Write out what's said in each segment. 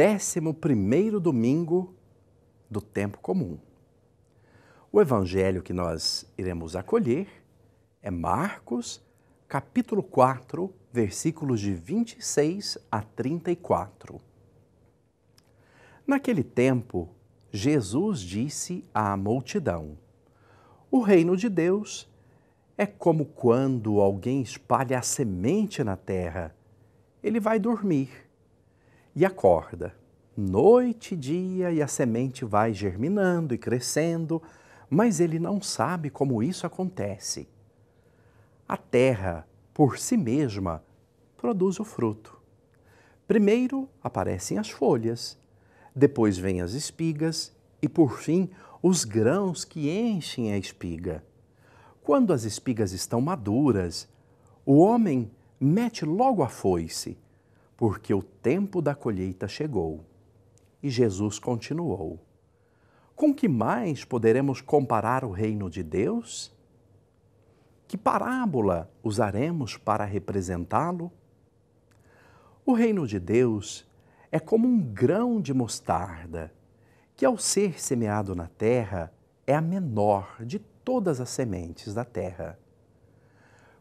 décimo primeiro domingo do tempo comum. O evangelho que nós iremos acolher é Marcos, capítulo 4, versículos de 26 a 34. Naquele tempo, Jesus disse à multidão: O reino de Deus é como quando alguém espalha a semente na terra. Ele vai dormir e acorda. Noite e dia, e a semente vai germinando e crescendo, mas ele não sabe como isso acontece. A terra, por si mesma, produz o fruto. Primeiro aparecem as folhas, depois vêm as espigas e, por fim, os grãos que enchem a espiga. Quando as espigas estão maduras, o homem mete logo a foice porque o tempo da colheita chegou. E Jesus continuou: Com que mais poderemos comparar o reino de Deus? Que parábola usaremos para representá-lo? O reino de Deus é como um grão de mostarda, que ao ser semeado na terra é a menor de todas as sementes da terra.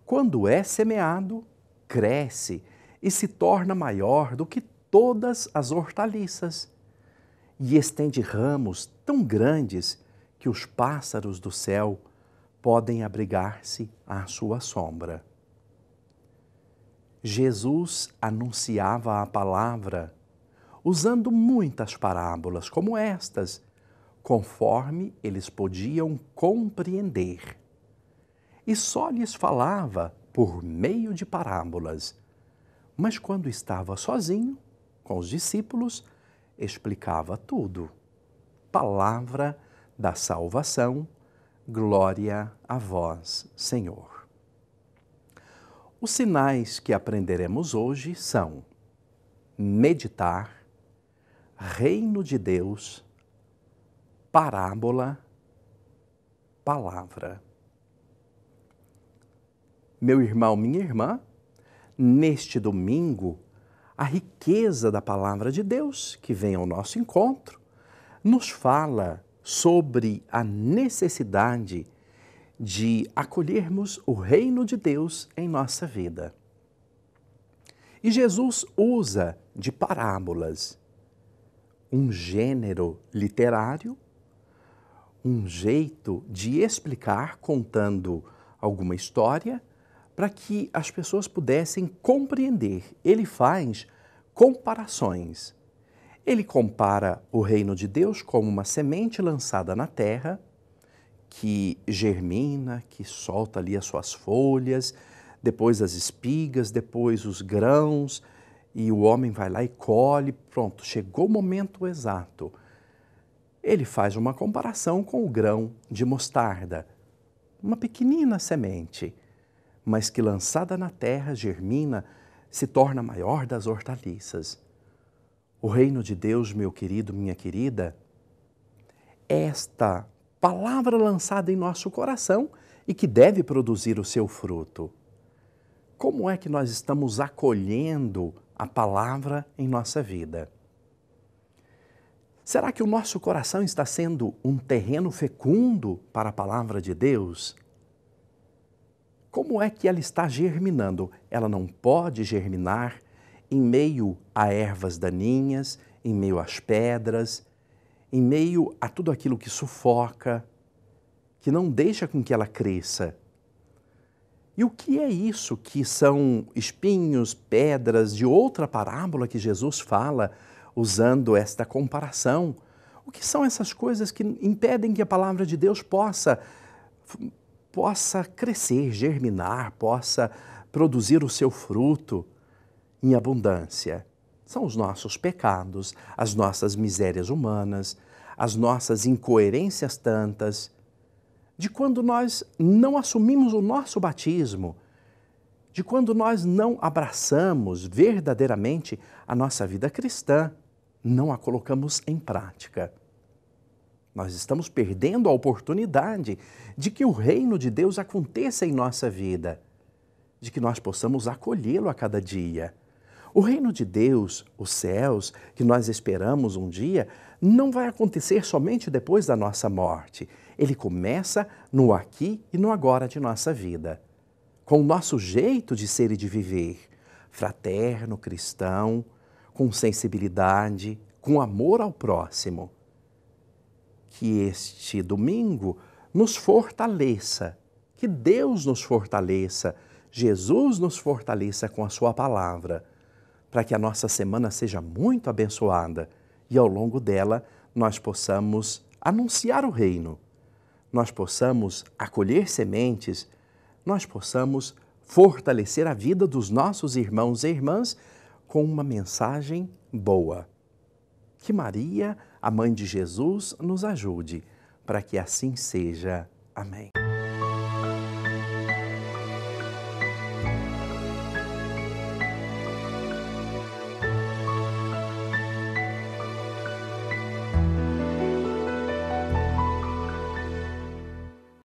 Quando é semeado, cresce e se torna maior do que todas as hortaliças, e estende ramos tão grandes que os pássaros do céu podem abrigar-se à sua sombra. Jesus anunciava a palavra usando muitas parábolas como estas, conforme eles podiam compreender. E só lhes falava por meio de parábolas mas quando estava sozinho, com os discípulos, explicava tudo. Palavra da salvação, glória a vós, Senhor. Os sinais que aprenderemos hoje são meditar, reino de Deus, parábola, palavra. Meu irmão, minha irmã, neste domingo, a riqueza da palavra de Deus que vem ao nosso encontro nos fala sobre a necessidade de acolhermos o reino de Deus em nossa vida. E Jesus usa de parábolas um gênero literário, um jeito de explicar contando alguma história para que as pessoas pudessem compreender. Ele faz comparações. Ele compara o reino de Deus como uma semente lançada na terra, que germina, que solta ali as suas folhas, depois as espigas, depois os grãos, e o homem vai lá e colhe. Pronto, chegou o momento exato. Ele faz uma comparação com o grão de mostarda, uma pequenina semente mas que lançada na terra germina, se torna maior das hortaliças. O reino de Deus, meu querido, minha querida, é esta palavra lançada em nosso coração e que deve produzir o seu fruto. Como é que nós estamos acolhendo a palavra em nossa vida? Será que o nosso coração está sendo um terreno fecundo para a palavra de Deus? Como é que ela está germinando? Ela não pode germinar em meio a ervas daninhas, em meio às pedras, em meio a tudo aquilo que sufoca, que não deixa com que ela cresça. E o que é isso que são espinhos, pedras de outra parábola que Jesus fala usando esta comparação? O que são essas coisas que impedem que a palavra de Deus possa possa crescer, germinar, possa produzir o seu fruto em abundância. São os nossos pecados, as nossas misérias humanas, as nossas incoerências tantas, de quando nós não assumimos o nosso batismo, de quando nós não abraçamos verdadeiramente a nossa vida cristã, não a colocamos em prática. Nós estamos perdendo a oportunidade de que o reino de Deus aconteça em nossa vida, de que nós possamos acolhê-lo a cada dia. O reino de Deus, os céus, que nós esperamos um dia, não vai acontecer somente depois da nossa morte. Ele começa no aqui e no agora de nossa vida, com o nosso jeito de ser e de viver, fraterno, cristão, com sensibilidade, com amor ao próximo que este domingo nos fortaleça, que Deus nos fortaleça, Jesus nos fortaleça com a Sua palavra, para que a nossa semana seja muito abençoada e ao longo dela nós possamos anunciar o Reino, nós possamos acolher sementes, nós possamos fortalecer a vida dos nossos irmãos e irmãs com uma mensagem boa. Que Maria, a mãe de Jesus, nos ajude, para que assim seja. Amém.